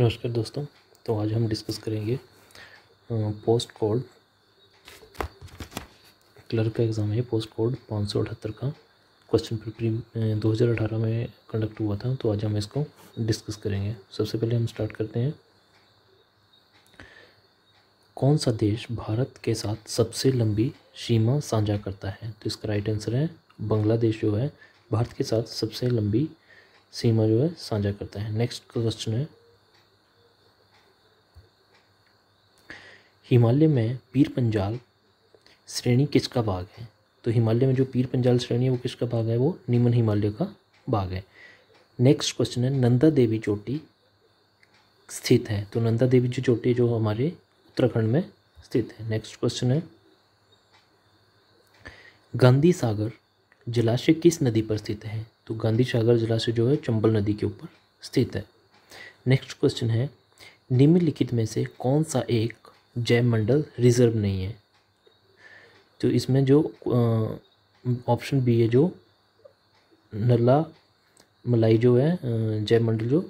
नमस्कार दोस्तों तो आज हम डिस्कस करेंगे पोस्ट कोड क्लर्क का एग्ज़ाम है पोस्ट कोड पाँच सौ अठहत्तर का क्वेश्चन पेपर दो हज़ार अठारह में कंडक्ट हुआ था तो आज हम इसको डिस्कस करेंगे सबसे पहले हम स्टार्ट करते हैं कौन सा देश भारत के साथ सबसे लंबी सीमा साझा करता है तो इसका राइट आंसर है बांग्लादेश जो है भारत के साथ सबसे लंबी सीमा जो है साझा करता है नेक्स्ट क्वेश्चन है हिमालय में पीर पंजाल श्रेणी किसका भाग है तो हिमालय में जो पीर पंजाल श्रेणी है वो किसका भाग है वो निम्न हिमालय का भाग है नेक्स्ट क्वेश्चन है नंदा देवी चोटी स्थित है तो नंदा देवी जी चोटी जो हमारे उत्तराखंड में स्थित है नेक्स्ट क्वेश्चन है गांधी सागर जलाशय किस नदी पर स्थित है तो गांधी सागर जलाशय जो है चंबल नदी के ऊपर स्थित है नेक्स्ट क्वेश्चन है निम्नलिखित में से कौन सा एक जैव मंडल रिज़र्व नहीं है तो इसमें जो ऑप्शन बी है जो नल्ला मलाई जो है जैव मंडल जो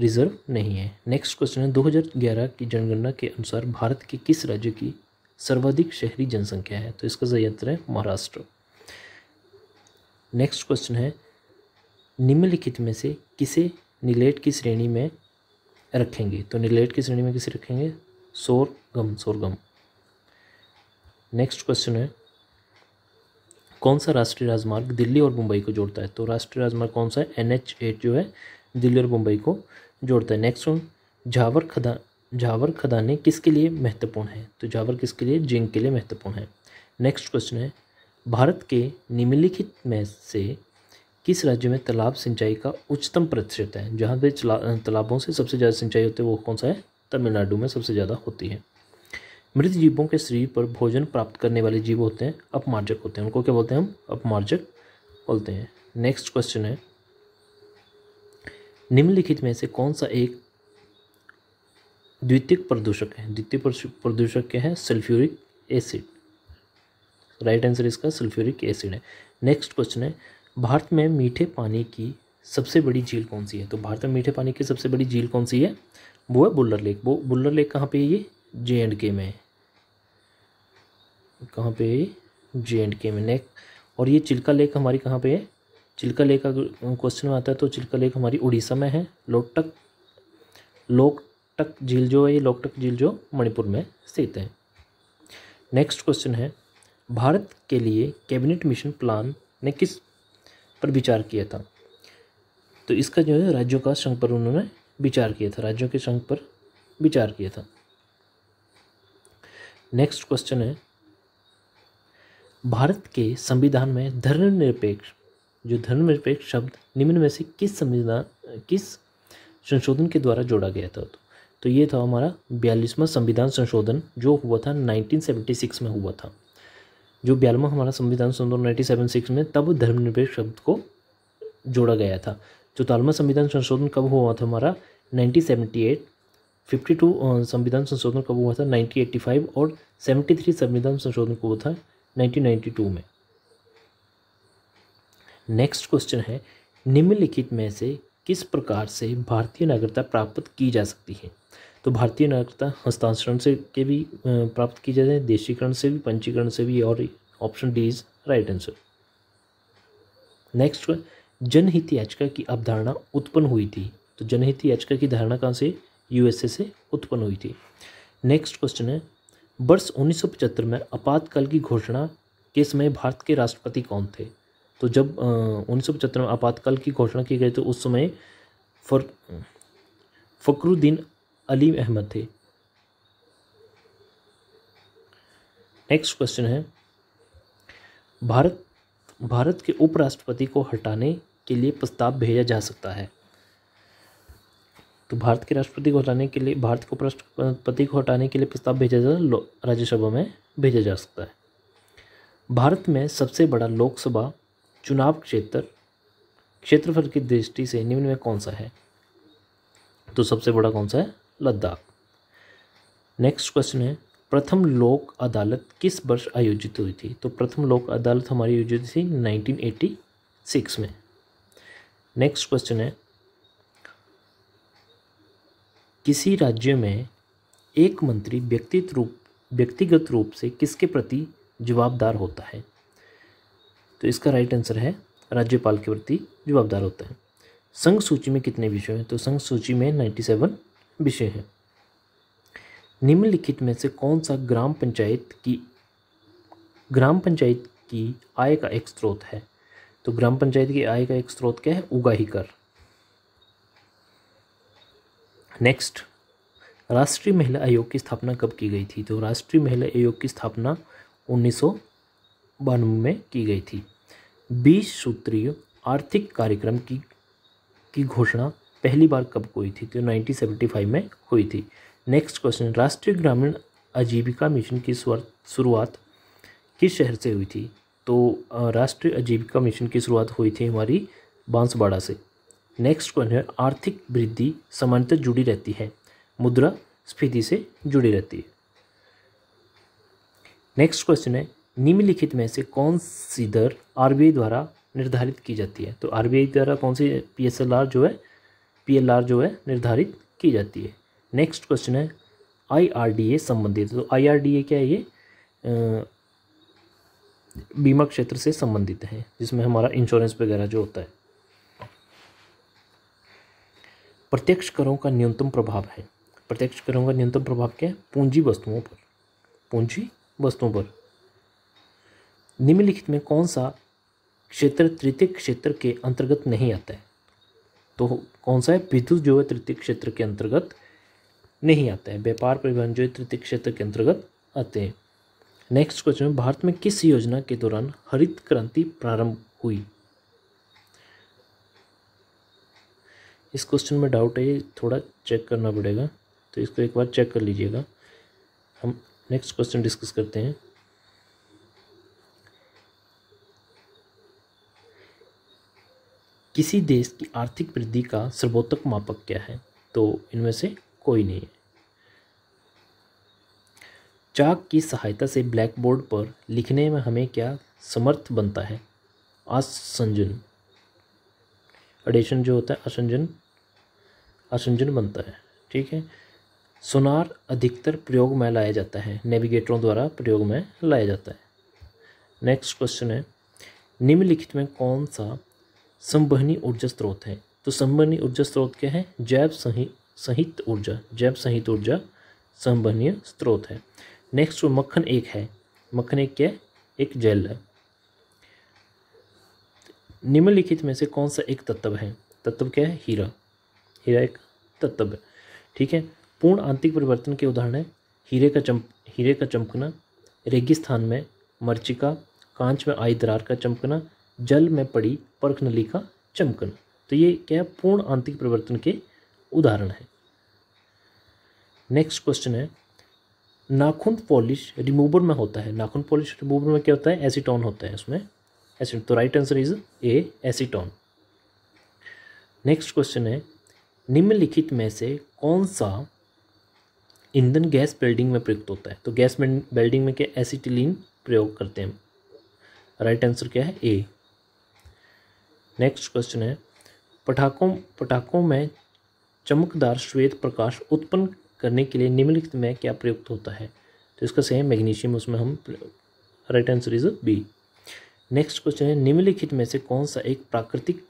रिज़र्व नहीं है नेक्स्ट क्वेश्चन है 2011 की जनगणना के अनुसार भारत के किस राज्य की सर्वाधिक शहरी जनसंख्या है तो इसका सही आंसर है महाराष्ट्र नेक्स्ट क्वेश्चन है निम्नलिखित में से किसे निलेट की श्रेणी में रखेंगे तो निलेट की श्रेणी में किसे रखेंगे सोर सोरगम नेक्स्ट क्वेश्चन है कौन सा राष्ट्रीय राजमार्ग दिल्ली और मुंबई को जोड़ता है तो राष्ट्रीय राजमार्ग कौन सा है एन एच एट जो है दिल्ली और मुंबई को जोड़ता है नेक्स्ट वन झावर खदान झावर खदानें किसके लिए महत्वपूर्ण है तो झावर किसके लिए जिंक के लिए महत्वपूर्ण है नेक्स्ट क्वेश्चन है भारत के निम्नलिखित में से किस राज्य में तालाब सिंचाई का उच्चतम प्रतिशत है जहाँ पे तालाबों से सबसे ज़्यादा सिंचाई होती है वो कौन सा है तमिलनाडु में सबसे ज़्यादा होती है मृत जीवों के शरीर पर भोजन प्राप्त करने वाले जीव होते हैं अपमार्जक होते हैं उनको क्या बोलते हैं हम अपमार्जक बोलते हैं नेक्स्ट क्वेश्चन है निम्नलिखित में से कौन सा एक द्वितीय प्रदूषक है द्वितीय प्रदूषक क्या है सल्फ्यूरिक एसिड राइट आंसर इसका सल्फ्यूरिक एसिड है नेक्स्ट क्वेश्चन है भारत में मीठे पानी की सबसे बड़ी झील कौन सी है तो भारत में मीठे पानी की सबसे बड़ी झील कौन सी है वो है बुल्लर लेक वो बुल्लर लेक कहाँ पे है ये जे एंड के में है कहाँ पे है जे एंड के में नेक और ये चिल्का लेक हमारी कहाँ पे है चिल्का लेक का क्वेश्चन में आता है तो चिल्का लेक हमारी उड़ीसा में है लोकटक लोकटक झील जो है ये लोकटक झील जो मणिपुर में स्थित है नेक्स्ट क्वेश्चन है भारत के लिए कैबिनेट मिशन प्लान ने किस पर विचार किया था तो इसका जो है राज्यों का संघ पर उन्होंने विचार किया था राज्यों के संघ पर विचार किया था नेक्स्ट क्वेश्चन है भारत के संविधान में धर्मनिरपेक्ष जो धर्मनिरपेक्ष शब्द निम्न में से किस संविधान किस संशोधन के द्वारा जोड़ा गया था तो ये था हमारा बयालीसवां संविधान संशोधन जो हुआ था 1976 में हुआ था जो बयालवा हमारा संविधान संशोधन सिक्स में तब धर्मनिरपेक्ष शब्द को जोड़ा गया था चौतालवा संविधान संशोधन कब हुआ था हमारा 1978 52 संविधान संशोधन कब हुआ था 1985 और 73 संविधान संशोधन कब हुआ था 1992 में नेक्स्ट क्वेश्चन है निम्नलिखित में से किस प्रकार से भारतीय नागरिकता प्राप्त की जा सकती है तो भारतीय नागरिकता हस्तांतरण से के भी प्राप्त की जाते हैं देशीकरण से भी पंचीकरण से भी और option D is right answer next जनहित याचिका की अवधारणा उत्पन्न हुई थी तो जनहित याचिका की धारणा कहाँ से यूएसए से उत्पन्न हुई थी नेक्स्ट क्वेश्चन है वर्ष उन्नीस में आपातकाल की घोषणा के समय भारत के राष्ट्रपति कौन थे तो जब उन्नीस में आपातकाल की घोषणा की गई तो उस समय फर फकरुद्दीन अली अहमद थे नेक्स्ट क्वेश्चन है भारत भारत के उपराष्ट्रपति को हटाने के लिए प्रस्ताव भेजा जा सकता है तो भारत के राष्ट्रपति को हटाने के लिए भारत को राष्ट्रपति को हटाने के लिए प्रस्ताव भेजा जा राज्यसभा में भेजा जा सकता है भारत में सबसे बड़ा लोकसभा चुनाव क्षेत्र क्षेत्रफल की दृष्टि से निम्न में कौन सा है तो सबसे बड़ा कौन सा है लद्दाख नेक्स्ट क्वेश्चन है प्रथम लोक अदालत किस वर्ष आयोजित हुई थी तो प्रथम लोक अदालत हमारी आयोजित थी 1986 में नेक्स्ट क्वेश्चन है किसी राज्य में एक मंत्री व्यक्तित्व रूप व्यक्तिगत रूप से किसके प्रति जवाबदार होता है तो इसका राइट आंसर है राज्यपाल के प्रति जवाबदार होता है संघ सूची में कितने विषय हैं तो संघ सूची में नाइन्टी सेवन विषय हैं निम्नलिखित में से कौन सा ग्राम पंचायत की ग्राम पंचायत की आय का एक स्रोत है तो ग्राम पंचायत की आय का एक स्रोत क्या है उगाही कर नेक्स्ट राष्ट्रीय महिला आयोग की स्थापना कब की गई थी तो राष्ट्रीय महिला आयोग की स्थापना उन्नीस में की गई थी बीस सूत्रीय आर्थिक कार्यक्रम की की घोषणा पहली बार कब हुई थी तो 1975 में हुई थी नेक्स्ट क्वेश्चन राष्ट्रीय ग्रामीण आजीविका मिशन की शुरुआत किस शहर से हुई थी तो राष्ट्रीय आजीविका मिशन की शुरुआत हुई थी हमारी बांसवाड़ा से नेक्स्ट क्वेश्चन है आर्थिक वृद्धि सामान्यतः जुड़ी रहती है मुद्रा स्फीति से जुड़ी रहती है नेक्स्ट क्वेश्चन है निम्नलिखित में से कौन सी दर आर द्वारा निर्धारित की जाती है तो आर द्वारा कौन सी पी जो है पी जो है निर्धारित की जाती है नेक्स्ट क्वेश्चन है आईआरडीए संबंधित तो आईआरडीए क्या है ये बीमा क्षेत्र से संबंधित है जिसमें हमारा इंश्योरेंस वगैरह जो होता है प्रत्यक्ष करों का न्यूनतम प्रभाव है प्रत्यक्ष करों का न्यूनतम प्रभाव क्या है पूंजी वस्तुओं पर पूंजी वस्तुओं पर निम्नलिखित में कौन सा क्षेत्र तृतीय क्षेत्र के अंतर्गत नहीं आता है तो कौन सा है विद्युत जो है तृतीय क्षेत्र के अंतर्गत नहीं आता है व्यापार परिवहन जो है तृतीय क्षेत्र के अंतर्गत आते हैं नेक्स्ट क्वेश्चन भारत में किस योजना के दौरान हरित क्रांति प्रारंभ हुई इस क्वेश्चन में डाउट है थोड़ा चेक करना पड़ेगा तो इसको एक बार चेक कर लीजिएगा हम नेक्स्ट क्वेश्चन डिस्कस करते हैं किसी देश की आर्थिक वृद्धि का सर्वोत्तम मापक क्या है तो इनमें से कोई नहीं है चाक की सहायता से ब्लैक बोर्ड पर लिखने में हमें क्या समर्थ बनता है असंजन एडिशन जो होता है असंजन असंजन बनता है ठीक है सोनार अधिकतर प्रयोग में लाया जाता है नेविगेटरों द्वारा प्रयोग में लाया जाता है नेक्स्ट क्वेश्चन है निम्नलिखित में कौन सा संवहनी ऊर्जा स्रोत है तो संवहनी ऊर्जा स्रोत क्या है जैव सही संहित ऊर्जा जैव संहित ऊर्जा संवहनीय स्रोत है नेक्स्ट मक्खन एक है मक्खन एक क्या है एक जेल है निम्नलिखित में से कौन सा एक तत्व है तत्व क्या है हीरा हीरा एक तत्व ठीक है पूर्ण आंतरिक परिवर्तन के उदाहरण है हीरे का चम हीरे का चमकना रेगिस्तान में मर्चिका कांच में आई दरार का चमकना जल में पड़ी परख नली का चमकना तो ये क्या है पूर्ण आंतरिक परिवर्तन के उदाहरण है नेक्स्ट क्वेश्चन है नाखून पॉलिश रिमूवर में होता है नाखून पॉलिश रिमूवर में क्या होता है एसीटोन होता है उसमें एसिड तो right answer is A acetone next question है निम्नलिखित में से कौन सा ईंधन गैस बेल्डिंग में प्रयुक्त होता है तो गैस बेल्डिंग में क्या एसिटिलीन प्रयोग करते हैं राइट आंसर क्या है ए नेक्स्ट क्वेश्चन है पटाखों पटाखों में चमकदार श्वेत प्रकाश उत्पन्न करने के लिए निम्नलिखित में क्या प्रयुक्त होता है तो इसका सही मैग्नीशियम उसमें हम right answer is B next question है निम्नलिखित में से कौन सा एक प्राकृतिक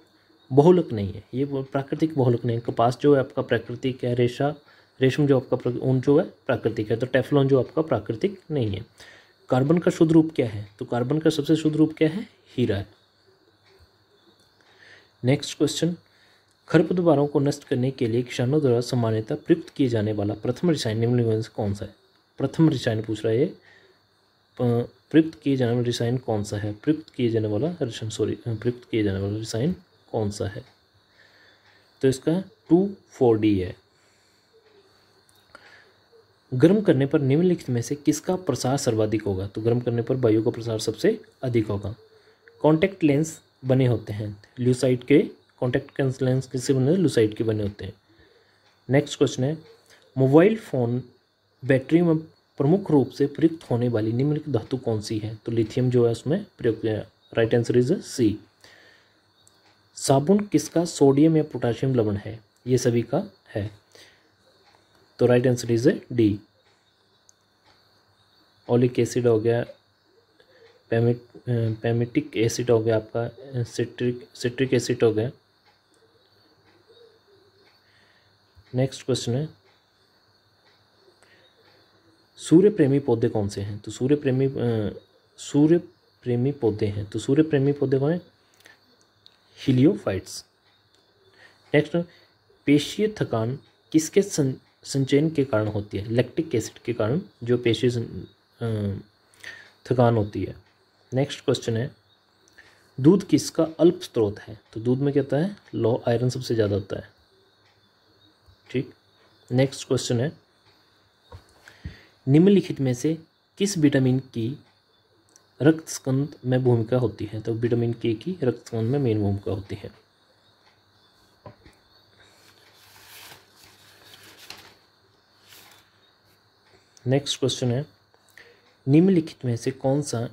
बहुलक नहीं है ये प्राकृतिक बहुलक नहीं है कपास जो है आपका प्राकृतिक है रेशा रेशम जो आपका ऊन जो है प्राकृतिक है तो टेफलॉन जो आपका प्राकृतिक नहीं है कार्बन का शुद्ध रूप क्या है तो कार्बन का सबसे शुद्ध रूप क्या है हीरा है नेक्स्ट क्वेश्चन खरपतवारों को नष्ट करने के लिए किसानों द्वारा सामान्यता प्रयुक्त किए जाने वाला प्रथम रिसायन निम्न कौन सा है प्रथम रिसायन पूछ रहा है ये प्रयुक्त किए जाने वाला रिसायन कौन सा है प्रयुक्त किए जाने वाला सॉरी प्रयुक्त किए जाने वाला रिसायन कौन सा है तो इसका टू फोर डी है गर्म करने पर निम्नलिखित में से किसका प्रसार सर्वाधिक होगा तो गर्म करने पर वायु का प्रसार सबसे अधिक होगा कॉन्टैक्ट लेंस बने होते हैं ल्यूसाइट के कॉन्टैक्ट लेंस किससे बने लुसाइट के बने होते हैं नेक्स्ट क्वेश्चन है मोबाइल फ़ोन बैटरी में प्रमुख रूप से प्रयुक्त होने वाली निम्नलिखित धातु कौन सी है तो लिथियम जो है उसमें प्रयुक्त राइट आंसर इज सी साबुन किसका सोडियम या पोटाशियम लवण है ये सभी का है तो right answer is A D oleic acid हो गया पेमिट एसिड हो गया आपका सिट्रिक सिट्रिक एसिड हो गया नेक्स्ट क्वेश्चन है सूर्य प्रेमी पौधे कौन से हैं तो सूर्य प्रेमी सूर्य प्रेमी पौधे हैं तो सूर्य प्रेमी पौधे कौन है हिलियोफाइट्स नेक्स्ट पेशीय थकान किसके सं, संचयन के कारण होती है लैक्टिक एसिड के कारण जो पेशी थकान होती है नेक्स्ट क्वेश्चन है दूध किसका अल्प स्रोत है तो दूध में क्या होता है लो आयरन सबसे ज़्यादा होता है ठीक नेक्स्ट क्वेश्चन है निम्नलिखित में से किस विटामिन की रक्त स्कंद में भूमिका होती है तो विटामिन के की रक्त स्कंद में मेन भूमिका होती है नेक्स्ट क्वेश्चन है निम्नलिखित में से कौन सा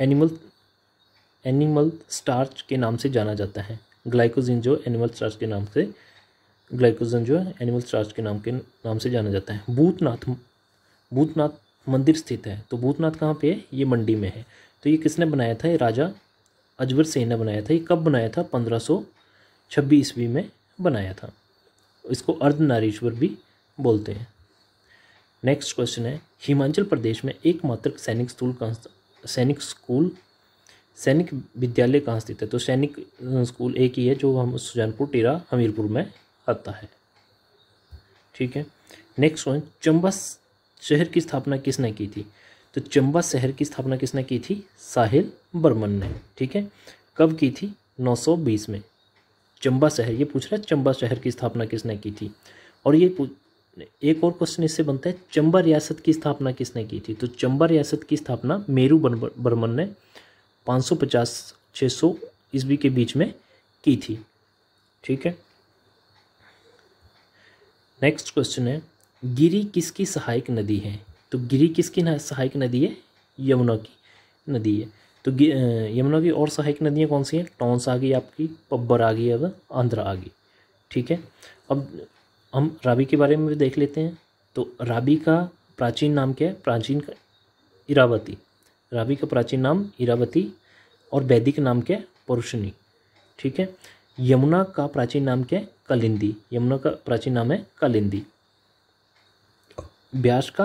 एनिमल एनिमल स्टार्च के नाम से जाना जाता है ग्लाइकोजिन जो एनिमल स्टार्च के नाम से ग्लाइकोजन जो है एनिमल स्टार्च के नाम के नाम से जाना जाता है भूतनाथ भूतनाथ मंदिर स्थित है तो भूतनाथ कहाँ पे है ये मंडी में है तो ये किसने बनाया था ये राजा अजवर सेन ने बनाया था ये कब बनाया था पंद्रह सौ छब्बीस ईस्वी में बनाया था इसको अर्धनारीश्वर भी बोलते हैं नेक्स्ट क्वेश्चन है हिमाचल प्रदेश में एकमात्र सैनिक स्कूल कहाँ सैनिक स्कूल सैनिक विद्यालय कहाँ स्थित है तो सैनिक स्कूल एक ही है जो हम सुजानपुर टीरा हमीरपुर में आता है ठीक है नेक्स्ट क्वेश्चन चंबा शहर की स्थापना किसने की थी तो चंबा शहर की स्थापना किसने की थी साहिल बर्मन ने ठीक है कब की थी 920 में चंबा शहर ये पूछ रहा है चंबा शहर की स्थापना किसने की थी और ये एक और क्वेश्चन इससे बनता है चंबा रियासत की स्थापना किसने की थी तो चंबा रियासत की स्थापना मेरू बर्मन ने 550 सौ ईस्वी के बीच में की थी ठीक है नेक्स्ट क्वेश्चन है गिरी किसकी सहायक नदी है तो गिरी किसकी सहायक नदी है यमुना की नदी है तो यमुना की और सहायक नदियाँ कौन सी हैं टोंस आ गई आपकी पब्बर आ गई अब आंध्रा आ गई ठीक है अब हम रावी के बारे में भी देख लेते हैं तो रावी का प्राचीन नाम क्या है प्राचीन का इरावती रावी का प्राचीन नाम इरावती और वैदिक नाम क्या है परुषणी ठीक है यमुना का प्राचीन नाम क्या है कलिंदी यमुना का प्राचीन नाम है कलिंदी व्यास का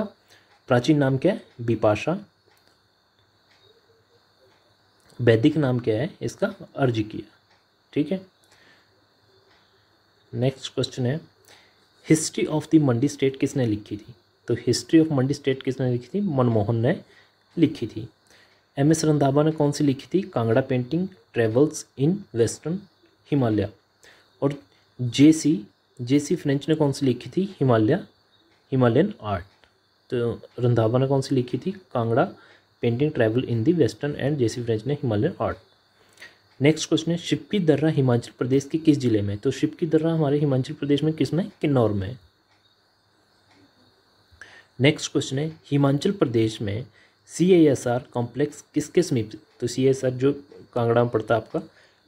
प्राचीन नाम क्या है बिपाशा वैदिक नाम क्या है इसका किया ठीक है नेक्स्ट क्वेश्चन है history of the Mandi state किसने लिखी थी तो हिस्ट्री ऑफ मंडी स्टेट किसने लिखी थी मनमोहन ने लिखी थी एम एस रंधावा ने कौन सी लिखी थी Kangra painting travels in western Himalaya और जे सी जे सी फ्रेंच ने कौन सी लिखी थी हिमालय हिमालयन आर्ट तो रंधावा ने कौन सी लिखी थी Kangra painting travel in the western and J C French ने हिमालयन आर्ट नेक्स्ट क्वेश्चन है शिप की दर्रा हिमाचल प्रदेश के किस जिले में तो शिप की दर्रा हमारे हिमाचल प्रदेश में किस में किन्नौर में है नेक्स्ट क्वेश्चन है हिमाचल प्रदेश में सी एस आर कॉम्प्लेक्स किसके समीप तो सी एस आर जो कांगड़ा में पड़ता है आपका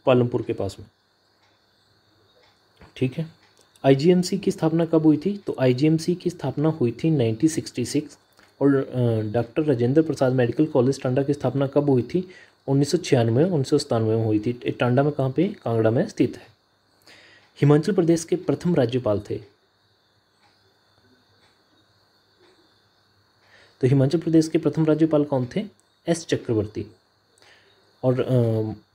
पालमपुर के पास में ठीक है आईजीएमसी की स्थापना कब हुई थी तो आईजीएमसी की स्थापना हुई थी 1966 और doctor Rajendra Prasad medical college Tanda की स्थापना कब हुई थी उन्नीस सौ छियानवे उन्नीस सौ सतानवे में हुई थी टांडा में कहाँ पे कांगड़ा में स्थित है हिमाचल प्रदेश के प्रथम राज्यपाल थे तो हिमाचल प्रदेश के प्रथम राज्यपाल कौन थे एस चक्रवर्ती और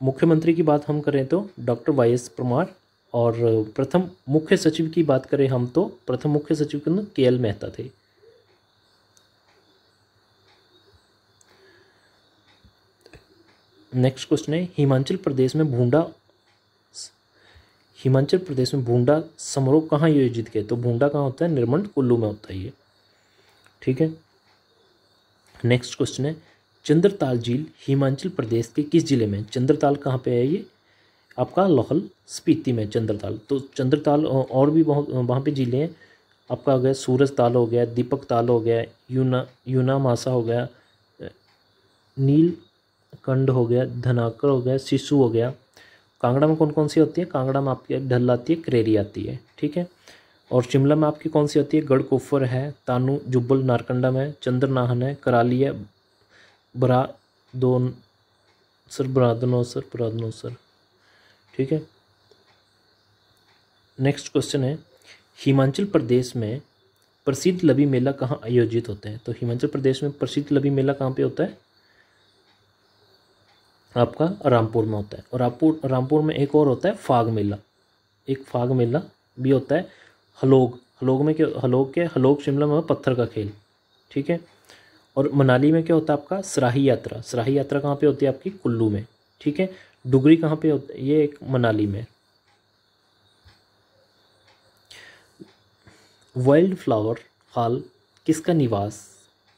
मुख्यमंत्री की बात हम करें तो डॉक्टर वाई एस परमार और प्रथम मुख्य सचिव की बात करें हम तो प्रथम मुख्य सचिव के के एल मेहता थे नेक्स्ट क्वेश्चन है हिमाचल प्रदेश में भूडा हिमाचल प्रदेश में भूंडा समारोह कहाँ आयोजित किया तो भूंडा कहाँ होता है निर्मंड कुल्लू में होता है ये ठीक है नेक्स्ट क्वेश्चन है चंद्रताल झील हिमाचल प्रदेश के किस जिले में चंद्रताल कहाँ पे है ये आपका लाहौल स्पीति में चंद्रताल तो चंद्रताल और भी बहुत वहाँ पे ज़िले हैं आपका हो गया सूरज ताल हो गया दीपक ताल हो गया यूना यूना मासा हो गया नील कंड हो गया धनाकर हो गया शिशु हो गया कांगड़ा में कौन कौन सी होती है कांगड़ा में आपकी ढल आती है करेरी आती है ठीक है और शिमला में आपकी कौन सी होती है गढ़कोफर है तानू जुब्बल नारकंडम है चंद्रनाहन है कराली है बरा दोन सर बरादनोसर बरादनोसर ठीक है नेक्स्ट क्वेश्चन है हिमाचल प्रदेश में प्रसिद्ध लबी मेला कहाँ आयोजित होता है तो हिमाचल प्रदेश में प्रसिद्ध लबी मेला कहाँ पे होता है आपका रामपुर में होता है और रामपुर रामपुर में एक और होता है फाग मेला एक फाग मेला भी होता है हलोग हलोग में क्या हलोग के हलोग शिमला में पत्थर का खेल ठीक है और मनाली में क्या होता है आपका सराही यात्रा सराही यात्रा कहाँ पे होती है आपकी कुल्लू में ठीक है डुगरी कहाँ पे होता है ये एक मनाली में वाइल्ड फ्लावर हाल किसका निवास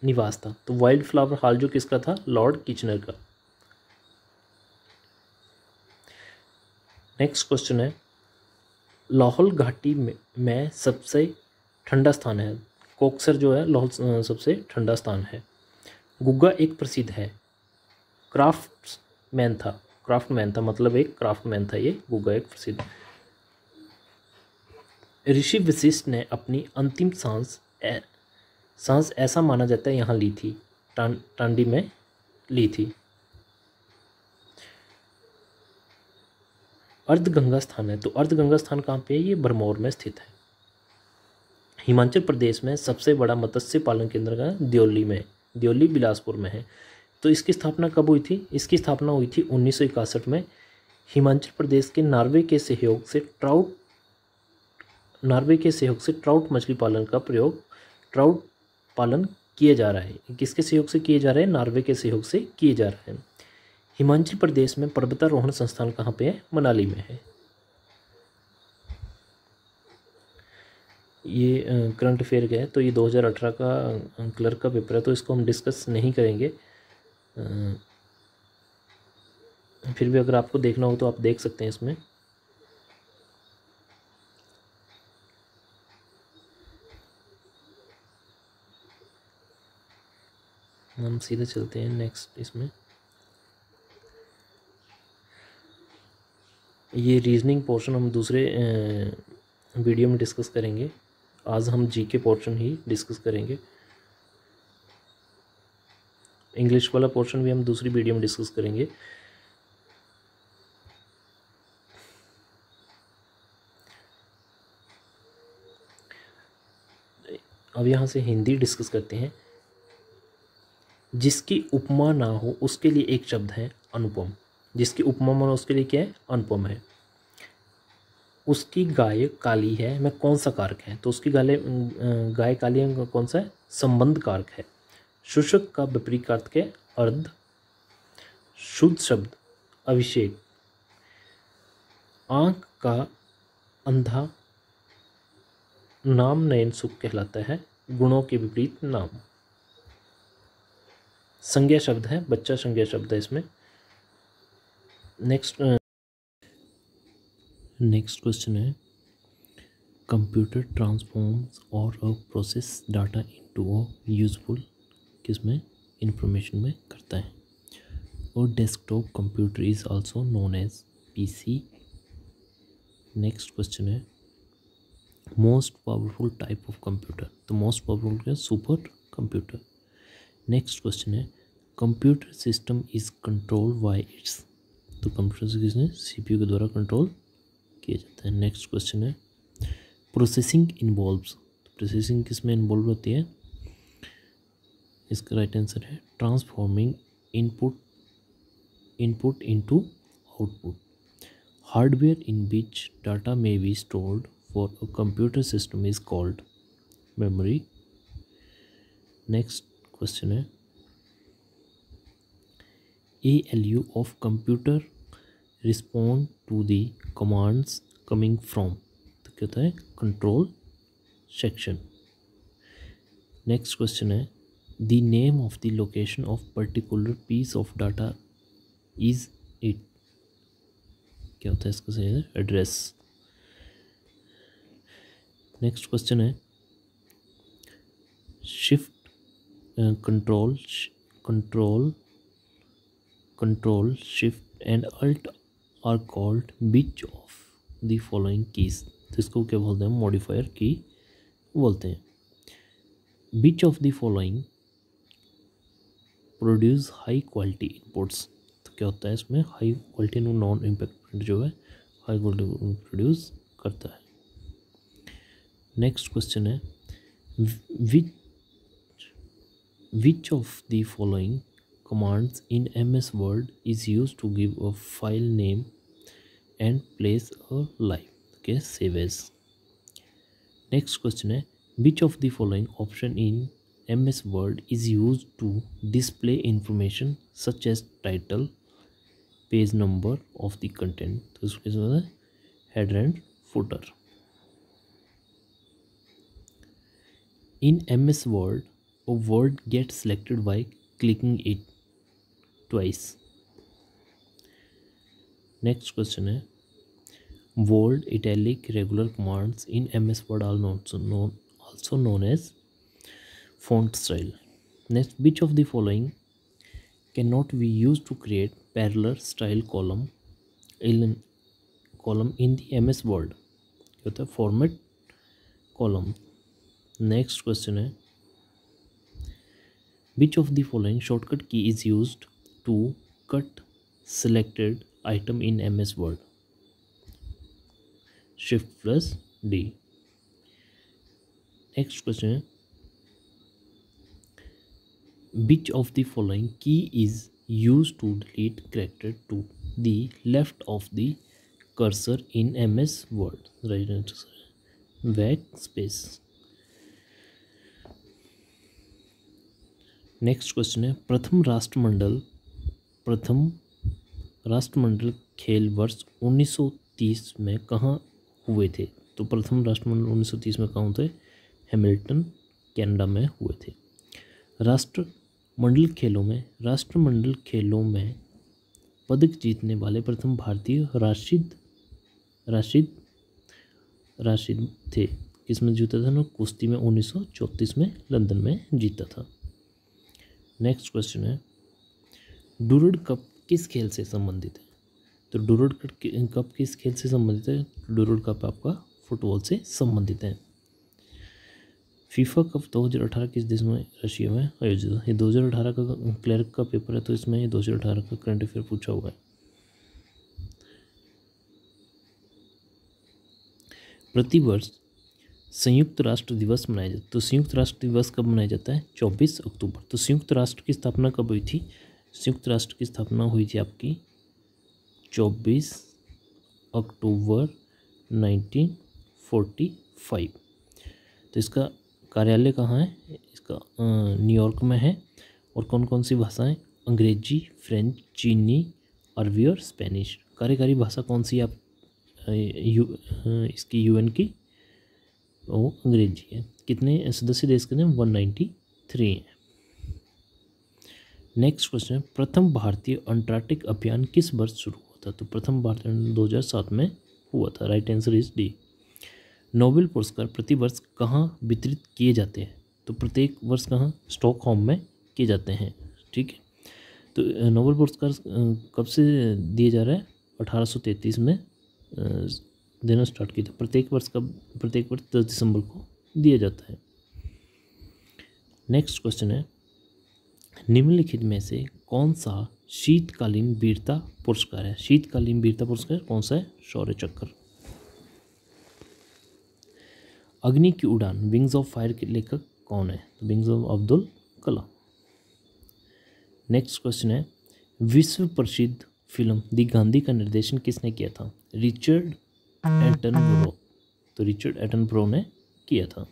निवास था तो वाइल्ड फ्लावर हाल जो किसका था लॉर्ड किचनर का नेक्स्ट क्वेश्चन है लाहौल घाटी में, में सबसे ठंडा स्थान है कोक्सर जो है लाहौल सबसे ठंडा स्थान है गुग्गा एक प्रसिद्ध है क्राफ्ट मैन था क्राफ्टमैन था मतलब एक क्राफ्टमैन था ये गुगा एक प्रसिद्ध ऋषि वशिष्ठ ने अपनी अंतिम सांस सांस ऐसा माना जाता है यहाँ ली थी टांडी में ली थी अर्धगंगा स्थान है तो अर्धगंगा स्थान कहाँ पे है ये भरमौर में स्थित है हिमाचल प्रदेश में सबसे बड़ा मत्स्य पालन केंद्र का द्योली में द्योली बिलासपुर में है तो इसकी स्थापना कब हुई थी इसकी स्थापना हुई थी उन्नीस में हिमाचल प्रदेश के नार्वे के सहयोग से ट्राउट नार्वे के सहयोग से ट्राउट मछली पालन का प्रयोग ट्राउट पालन किया जा रहा है किसके सहयोग से किए जा रहे हैं नार्वे के सहयोग से किए जा रहे हैं हिमाचल प्रदेश में पर्वतारोहण संस्थान कहाँ पे है मनाली में है ये करंट अफेयर का है तो ये 2018 का क्लर्क का पेपर है तो इसको हम डिस्कस नहीं करेंगे फिर भी अगर आपको देखना हो तो आप देख सकते हैं इसमें हम सीधे चलते हैं नेक्स्ट इसमें ये रीजनिंग पोर्शन हम दूसरे वीडियो में डिस्कस करेंगे आज हम जी के पोर्शन ही डिस्कस करेंगे इंग्लिश वाला पोर्शन भी हम दूसरी वीडियो में डिस्कस करेंगे अब यहाँ से हिंदी डिस्कस करते हैं जिसकी उपमा ना हो उसके लिए एक शब्द है अनुपम जिसकी उपमा मानो उसके लिए क्या है अनुपम है उसकी गाय काली है मैं कौन सा कारक है तो उसकी गाले अं, गाय काली है कौन सा है संबंध कारक है शुषक का विपरीक अर्थ के अर्ध शुद्ध शब्द अभिषेक आंख का अंधा नाम नयन सुख कहलाता है गुणों के विपरीत नाम संज्ञा शब्द है बच्चा संज्ञा शब्द है इसमें नेक्स्ट नेक्स्ट क्वेश्चन है कंप्यूटर ट्रांसफॉर्म्स और process data into a useful किस में इंफॉर्मेशन में करता है और desktop computer is also known as PC next question है most powerful type of computer तो मोस्ट पावरफुल क्या सुपर कंप्यूटर नेक्स्ट क्वेश्चन है computer system is control by its तो कंप्यूटर किसने सी के द्वारा कंट्रोल किया जाता है नेक्स्ट क्वेश्चन है प्रोसेसिंग इन्वॉल्व प्रोसेसिंग किस में इन्वॉल्व होती है इसका राइट आंसर है transforming input input into output hardware in which data may be stored for a computer system is called memory next question है A L U of computer respond to the commands coming from तो क्या होता है control section next question है the name of the location of particular piece of data is it क्या होता है इसका सही एड्रेस नेक्स्ट क्वेश्चन है shift control control control shift and alt are called which of the following keys तो इसको क्या बोलते हैं मॉडिफायर की बोलते हैं which of the following produce high quality inputs तो क्या होता है इसमें high quality non impact print जो है हाई क्वालिटी प्रोड्यूस करता है नेक्स्ट क्वेश्चन है which which of the following commands in M S word is use to give a file name and place a life के सेवेज next question है which of the following option in MS Word is used to display information such as title, page number of the content. header and footer. In MS Word, a word gets selected by clicking it twice. Next question is: bold italic regular commands in ms word are also known also known as font style next which of the following cannot be used to create parallel style column in column in the ms word होता है format column next question है which of the following shortcut key is use to cut selected item in M S word shift plus D next question which of the following key is use to delete character to the left of the cursor in M S word back space next question है प्रथम राष्ट्रमंडल प्रथम राष्ट्रमंडल खेल वर्ष 1930 में कहाँ हुए थे तो प्रथम राष्ट्रमंडल 1930 में कहाँ थे हेमिल्टन कैनेडा में हुए थे राष्ट्र मंडल खेलों में राष्ट्रमंडल खेलों में पदक जीतने वाले प्रथम भारतीय राशिद राशिद राशिद थे किसमें जीता था उन्होंने कुश्ती में 1934 में लंदन में जीता था नेक्स्ट क्वेश्चन है डूरड कप किस खेल से संबंधित है तो डूरड कप किस खेल से संबंधित है डूरड कप आपका फुटबॉल से संबंधित है फीफा कप 2018 किस देश में रशिया में आयोजित है ये 2018 का क्लर्क का पेपर है तो इसमें ये 2018 का करंट अफेयर पूछा हुआ है प्रतिवर्ष संयुक्त राष्ट्र दिवस मनाया जाता है तो संयुक्त राष्ट्र दिवस कब मनाया जाता है 24 अक्टूबर तो संयुक्त राष्ट्र की स्थापना कब हुई थी संयुक्त राष्ट्र की स्थापना हुई थी आपकी 24 अक्टूबर 1945 तो इसका कार्यालय कहाँ है इसका न्यूयॉर्क में है और कौन कौन सी भाषाएं अंग्रेजी फ्रेंच चीनी अरबी और स्पेनिश कार्यकारी भाषा कौन सी आप यू इसकी यूएन की वो अंग्रेजी है कितने सदस्य देश के नाम वन नाइन्टी थ्री हैं नेक्स्ट क्वेश्चन है प्रथम भारतीय अंटार्कटिक अभियान किस वर्ष शुरू हुआ था तो प्रथम भारतीय दो हज़ार सात में हुआ था right answer is D Nobel पुरस्कार प्रतिवर्ष कहाँ वितरित किए जाते हैं तो प्रत्येक वर्ष कहाँ स्टॉकहोम में किए जाते हैं ठीक है तो नोबेल पुरस्कार कब से दिए जा रहे हैं अठारह में देना स्टार्ट किया था प्रत्येक वर्ष कब प्रत्येक वर्ष दस दिसंबर को दिया जाता है नेक्स्ट क्वेश्चन है निम्नलिखित में से कौन सा शीतकालीन वीरता पुरस्कार है शीतकालीन वीरता पुरस्कार कौन सा है शौर्य चक्र अग्नि की उड़ान विंग्स ऑफ फायर के लेखक कौन है तो wings of Abdul Kalam next question है विश्व प्रसिद्ध फिल्म दी गांधी का निर्देशन किसने किया था रिचर्ड एटन ब्रो तो रिचर्ड एटन ब्रो ने किया था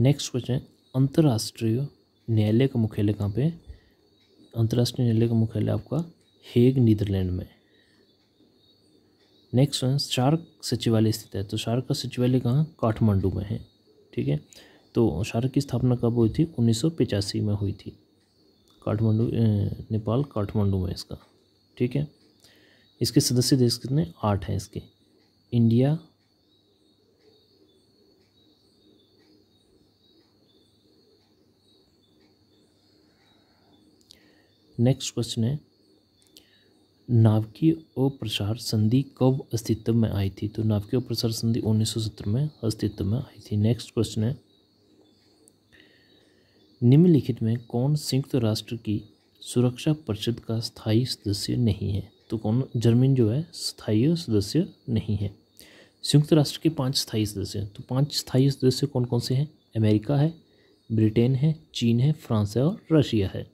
नेक्स्ट क्वेश्चन है अंतर्राष्ट्रीय न्यायालय का मुख्यालय कहाँ पे अंतर्राष्ट्रीय न्यायालय का मुख्यालय आपका हेग नीदरलैंड में नेक्स्ट वन शार्क सचिवालय स्थित है तो शार्क का सचिवालय कहाँ काठमांडू में है ठीक है तो शार्क की स्थापना कब हुई थी उन्नीस में हुई थी काठमांडू नेपाल काठमांडू में इसका ठीक है इसके सदस्य देश कितने आठ हैं इसके इंडिया नेक्स्ट क्वेश्चन है नाभिकीय अप्रसार संधि कब अस्तित्व में आई थी तो नाभिकीय अप्रसार संधि 1970 में अस्तित्व में आई थी नेक्स्ट क्वेश्चन है निम्नलिखित में कौन संयुक्त राष्ट्र की सुरक्षा परिषद का स्थायी सदस्य नहीं है तो कौन जर्मन जो है स्थायी सदस्य नहीं है संयुक्त राष्ट्र के पांच स्थायी सदस्य हैं तो पांच स्थायी सदस्य कौन कौन से हैं अमेरिका है ब्रिटेन है चीन है फ्रांस है और रशिया है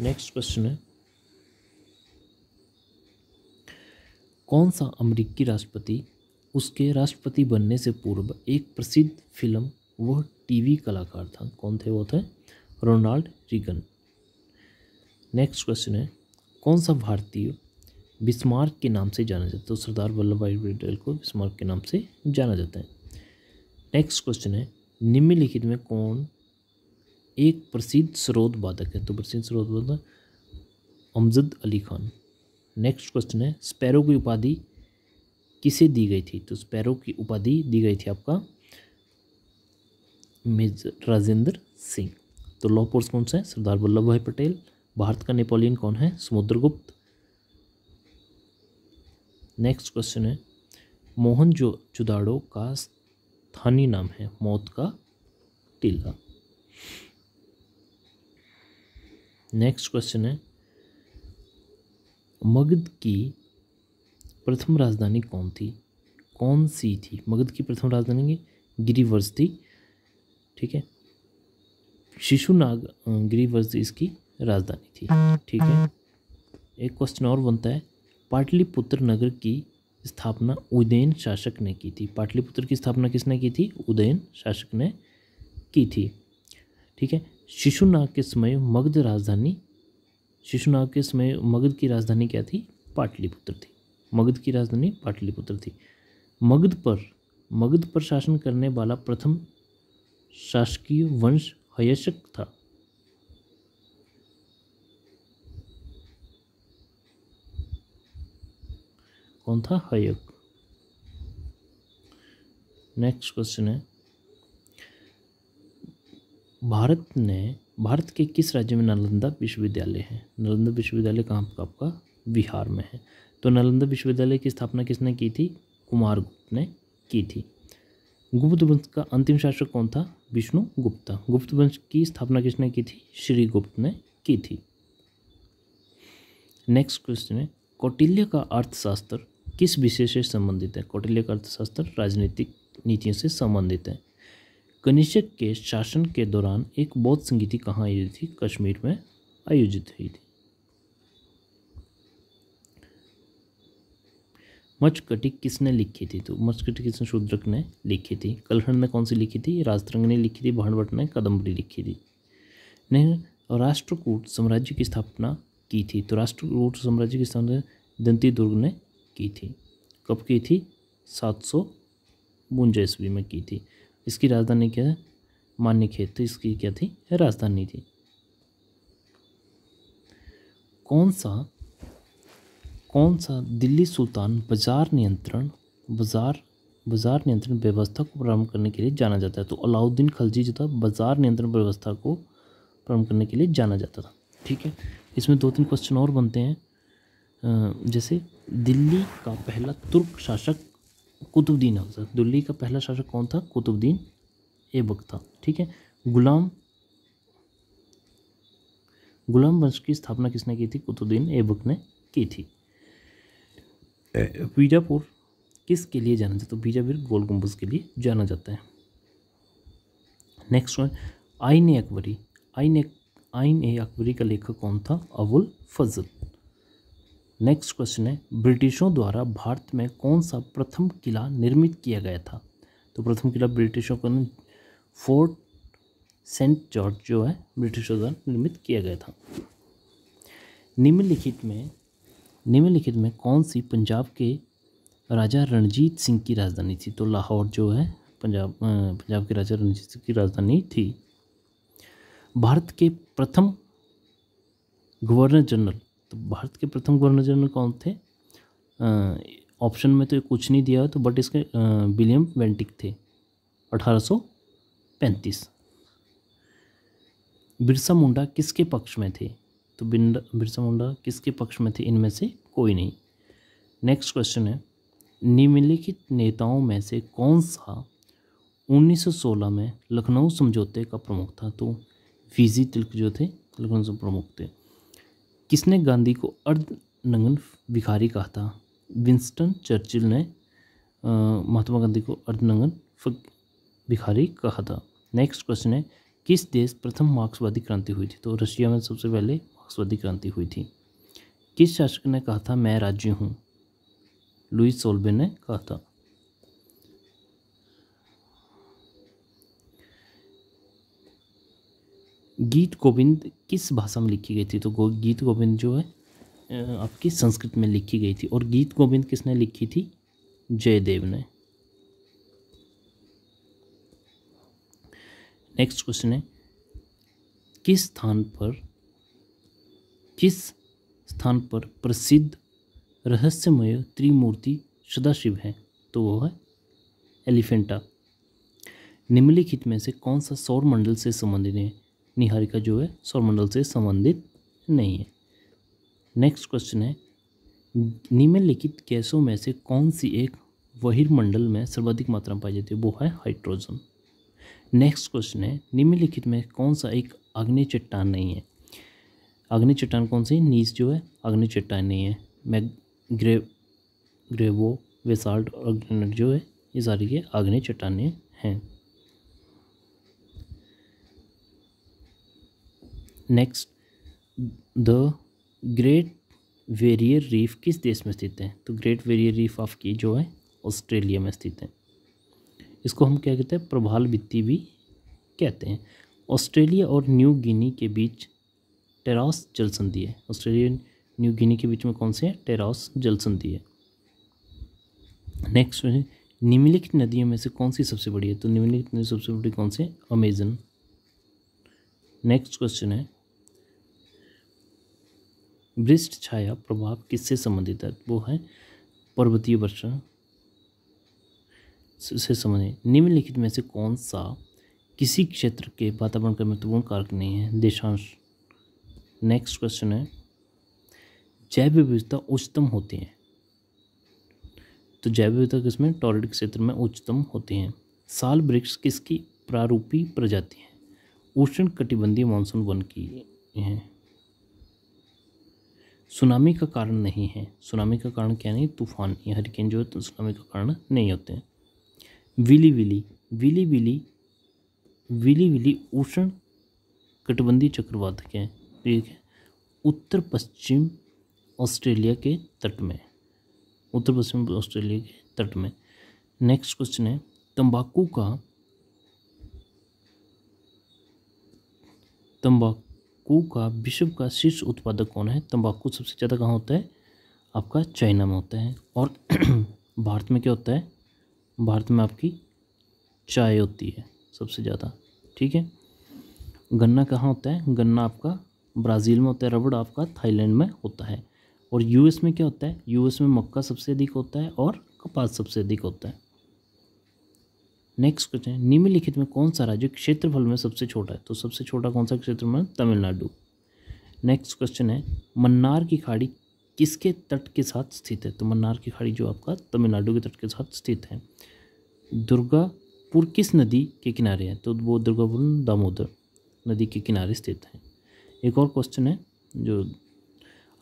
नेक्स्ट क्वेश्चन है कौन सा अमेरिकी राष्ट्रपति उसके राष्ट्रपति बनने से पूर्व एक प्रसिद्ध फिल्म वह टीवी कलाकार था कौन थे वो थे रोनाल्ड रिगन नेक्स्ट क्वेश्चन है कौन सा भारतीय बिस्मार्क के नाम से जाना जाता है तो सरदार वल्लभ भाई पटेल को बिस्मार्क के नाम से जाना जाता है नेक्स्ट क्वेश्चन है निम्नलिखित में कौन एक प्रसिद्ध स्रोत वादक है तो प्रसिद्ध स्रोत वादक अमजद अली खान नेक्स्ट क्वेश्चन है स्पैरो की उपाधि किसे दी गई थी तो स्पैरो की उपाधि दी गई थी आपका मेजर राजेंद्र सिंह तो लॉ पोर्स कौन सा है सरदार वल्लभ भाई पटेल भारत का नेपोलियन कौन है समुद्रगुप्त नेक्स्ट क्वेश्चन है मोहन जो जुदाड़ो का स्थानीय नाम है मौत का टीला नेक्स्ट क्वेश्चन है मगध की प्रथम राजधानी कौन थी कौन सी थी मगध की प्रथम राजधानी गिरिवर्ष थी ठीक है शिशुनाग गिरिवर्ष इसकी राजधानी थी ठीक है एक क्वेश्चन और बनता है पाटलिपुत्र नगर की स्थापना उदयन शासक ने की थी पाटलिपुत्र की स्थापना किसने की थी उदयन शासक ने की थी ठीक है शिशुनाग के समय मगध राजधानी शिशुनाग के समय मगध की राजधानी क्या थी पाटलिपुत्र थी मगध की राजधानी पाटलिपुत्र थी मगध पर मगध पर शासन करने वाला प्रथम शासकीय वंश हयशक था कौन था हयक नेक्स्ट क्वेश्चन है भारत ने भारत के किस राज्य में नालंदा विश्वविद्यालय है नालंदा विश्वविद्यालय कहाँ का आपका बिहार में है तो नालंदा विश्वविद्यालय की स्थापना किसने की थी कुमार गुप्त ने की थी गुप्त वंश का अंतिम शासक कौन था विष्णु गुप्ता गुप्त वंश की स्थापना किसने की थी श्री गुप्त ने की थी नेक्स्ट क्वेश्चन है कौटिल्य का अर्थशास्त्र किस विषय से संबंधित है कौटिल्य का अर्थशास्त्र राजनीतिक नीतियों से संबंधित है कनिष्क के शासन के दौरान एक बौद्ध संगीति कहाँ आयोजित थी कश्मीर में आयोजित हुई थी मचकटी किसने लिखी थी तो मचकटी किसने शूद्रक ने लिखी थी कलहण ने कौन सी लिखी थी राजतरंग ने लिखी थी भाणवट ने कदम्बरी लिखी थी ने राष्ट्रकूट साम्राज्य की स्थापना की थी तो राष्ट्रकूट साम्राज्य की स्थापना दंती दुर्ग ने की थी कब की थी सात सौ ईस्वी में की थी इसकी राजधानी क्या है मान्यखेत तो इसकी क्या थी राजधानी थी कौन सा कौन सा दिल्ली सुल्तान बाजार नियंत्रण बाजार बाजार नियंत्रण व्यवस्था को प्रारंभ करने के लिए जाना जाता है तो अलाउद्दीन खलजी जो था बाजार नियंत्रण व्यवस्था को प्रारंभ करने के लिए जाना जाता था ठीक है इसमें दो तीन क्वेश्चन और बनते हैं जैसे दिल्ली का पहला तुर्क शासक कुतुबद्दीन अकबर दिल्ली का पहला शासक कौन था कुतुबद्दीन ऐबक था ठीक है गुलाम गुलाम वंश की स्थापना किसने की थी कुतुबद्दीन ऐबक ने की थी बीजापुर किस के लिए जाना जाता है तो बीजापुर गोल गुम्बज के लिए जाना जाता है नेक्स्ट वन ए अकबरी आईन ए आईन ए अकबरी का लेखक कौन था अबुल फजल नेक्स्ट क्वेश्चन है ब्रिटिशों द्वारा भारत में कौन सा प्रथम किला निर्मित किया गया था तो प्रथम किला ब्रिटिशों का फोर्ट सेंट जॉर्ज जो है ब्रिटिशों द्वारा निर्मित किया गया था निम्नलिखित में निम्नलिखित में कौन सी पंजाब के राजा रणजीत सिंह की राजधानी थी तो लाहौर जो है पंजाब पंजाब के राजा रणजीत सिंह की राजधानी थी भारत के प्रथम गवर्नर जनरल तो भारत के प्रथम गवर्नर जनरल कौन थे ऑप्शन में तो कुछ नहीं दिया तो बट इसके विलियम वेंटिक थे अठारह पैंतीस बिरसा मुंडा किसके पक्ष में थे तो बिरसा मुंडा किसके पक्ष में थे इनमें से कोई नहीं नेक्स्ट क्वेश्चन है निम्नलिखित नेताओं में से कौन सा 1916 में लखनऊ समझौते का प्रमुख था तो वीजी तिलक जो थे लखनऊ से प्रमुख थे किसने गांधी को अर्ध नंगन भिखारी कहा था विंस्टन चर्चिल ने महात्मा गांधी को अर्धनंगन भिखारी कहा था नेक्स्ट क्वेश्चन है किस देश प्रथम मार्क्सवादी क्रांति हुई थी तो रशिया में सबसे पहले मार्क्सवादी क्रांति हुई थी किस शासक ने कहा था मैं राज्य हूँ लुइस सोल्बे ने कहा था गीत गोविंद किस भाषा में लिखी गई थी तो गो, गीत गोविंद जो है आपकी संस्कृत में लिखी गई थी और गीत गोविंद किसने लिखी थी जयदेव ने नेक्स्ट क्वेश्चन है किस स्थान पर किस स्थान पर प्रसिद्ध रहस्यमय त्रिमूर्ति सदाशिव है तो वो है एलिफेंटा निम्नलिखित में से कौन सा सौर मंडल से संबंधित है निहारिका जो है सौरमंडल से संबंधित नहीं है नेक्स्ट क्वेश्चन है निम्नलिखित गैसों में से कौन सी एक बहिर्मंडल में सर्वाधिक मात्रा में पाई जाती है वो है हाइड्रोजन नेक्स्ट क्वेश्चन है निम्नलिखित में कौन सा एक अग्नि चट्टान नहीं है अग्नि चट्टान कौन सी नीज जो है अग्नि चट्टान नहीं है मैग ग्रे ग्रेवो वेसाल्ट और ग्रेनेट जो है ये सारी के अग्नि चट्टाने हैं next the great barrier reef किस देश में स्थित है तो ग्रेट वेरियर रीफ ऑफ की जो है ऑस्ट्रेलिया में स्थित है इसको हम क्या कहते हैं प्रभाल वित्ती भी कहते हैं ऑस्ट्रेलिया और न्यू गिनी के बीच टेरास जल संधि है ऑस्ट्रेलिया न्यू गिनी के बीच में कौन से है टेरास जल संधि है नेक्स्ट निम्नलिखित नदियों में से कौन सी सबसे बड़ी है तो निम्नलिखित नदी सबसे बड़ी कौन सी है अमेजन नेक्स्ट क्वेश्चन है वृष्ट छाया प्रभाव किससे संबंधित है वो है पर्वतीय वर्षा से संबंधित निम्नलिखित में से कौन सा किसी क्षेत्र के वातावरण का महत्वपूर्ण कारक नहीं है देशांश नेक्स्ट क्वेश्चन है जैव विविधता उच्चतम होती है तो जैव विविधता किसमें टॉरिड क्षेत्र में उच्चतम होती हैं साल वृक्ष किसकी प्रारूपी प्रजाति है उष्ण कटिबंधीय मानसून वन की हैं सुनामी का कारण नहीं है सुनामी का कारण क्या नहीं तूफान या हरिकेन जो है तो सुनामी का कारण नहीं होते हैं willy willy willy willy willy willy उष्ण कटबंधी चक्रवात के ठीक है उत्तर पश्चिम ऑस्ट्रेलिया के तट में उत्तर पश्चिम ऑस्ट्रेलिया के तट में नेक्स्ट क्वेश्चन है तंबाकू का तंबाकू तंबाकू का विश्व का शीर्ष उत्पादक कौन है तंबाकू सबसे ज़्यादा कहाँ होता है आपका चाइना में होता है और भारत में क्या होता है भारत में आपकी चाय होती है सबसे ज़्यादा ठीक है गन्ना कहाँ होता है गन्ना आपका ब्राज़ील में होता है रबड़ आपका थाईलैंड में होता है और यूएस में क्या होता है यूएस में मक्का सबसे अधिक होता है और कपास सबसे अधिक होता है नेक्स्ट क्वेश्चन निम्नलिखित में कौन सा राज्य क्षेत्रफल में सबसे छोटा है तो सबसे छोटा कौन सा क्षेत्र में तमिलनाडु नेक्स्ट क्वेश्चन है मन्नार की खाड़ी किसके तट के साथ स्थित है तो मन्नार की खाड़ी जो आपका तमिलनाडु के तट के साथ स्थित है दुर्गापुर किस नदी के किनारे है तो वो दुर्गापुर दामोदर नदी के किनारे स्थित है एक और क्वेश्चन है जो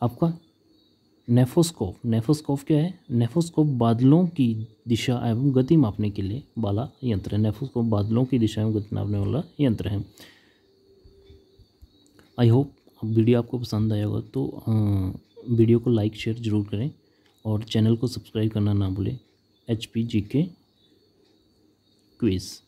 आपका नेफोस्कोप नेफोस्कोप क्या है नेफोस्कोप बादलों की दिशा एवं गति मापने के लिए वाला यंत्र है नेफोस्कोप बादलों की दिशा एवं गति मापने वाला यंत्र है आई होप वीडियो आपको पसंद आया होगा तो वीडियो को लाइक शेयर ज़रूर करें और चैनल को सब्सक्राइब करना ना भूलें एच पी जी के क्विज़